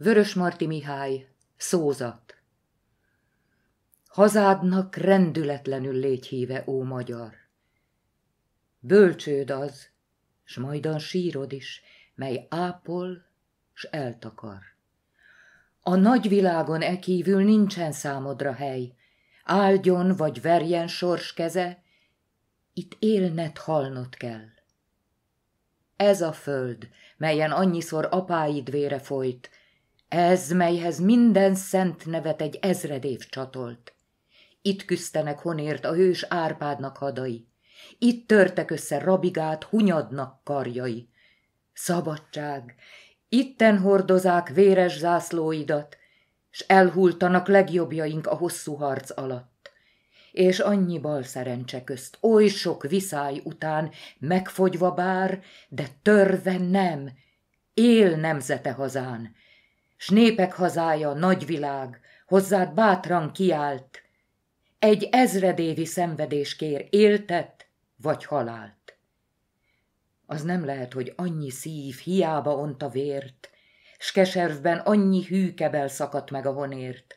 Vörös Marti Mihály, szózat. Hazádnak rendületlenül légy híve, ó magyar! Bölcsőd az, s majdan sírod is, mely ápol, s eltakar. A nagy világon e kívül nincsen számodra hely, áldjon vagy verjen sors keze, itt élned halnod kell. Ez a föld, melyen annyiszor apáid vére folyt, ez, melyhez minden szent nevet egy ezred év csatolt. Itt küzdenek honért a hős Árpádnak hadai. Itt törtek össze rabigát, hunyadnak karjai. Szabadság! Itten hordozák véres zászlóidat, s elhultanak legjobbjaink a hosszú harc alatt. És annyi bal szerencse közt, oly sok viszály után, megfogyva bár, de törve nem, él nemzete hazán, s népek hazája, nagyvilág, hozzád bátran kiállt, egy ezredévi szenvedés kér éltet vagy halált. Az nem lehet, hogy annyi szív hiába ont a vért, s keservben annyi hűkebel szakadt meg a honért.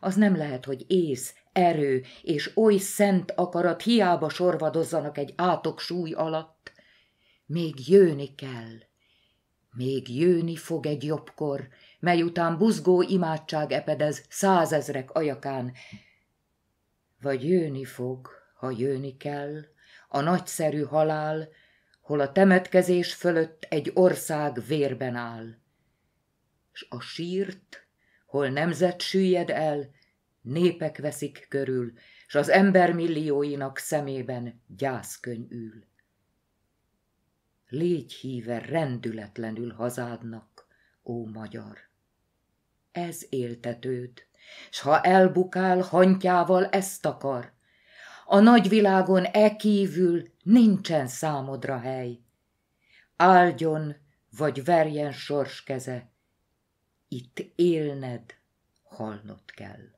Az nem lehet, hogy ész, erő és oly szent akarat hiába sorvadozzanak egy átok súly alatt. Még jőni kell, még jőni fog egy jobbkor, mely után buzgó imádság epedez százezrek ajakán. Vagy jőni fog, ha jőni kell, a nagyszerű halál, hol a temetkezés fölött egy ország vérben áll. S a sírt, hol nemzet süllyed el, népek veszik körül, s az ember millióinak szemében gyászkönyül. ül légy híve rendületlenül hazádnak, ó magyar. Ez éltetőd, s ha elbukál, hantjával ezt akar. A nagyvilágon e kívül nincsen számodra hely. Áldjon, vagy verjen sors keze, itt élned, halnod kell.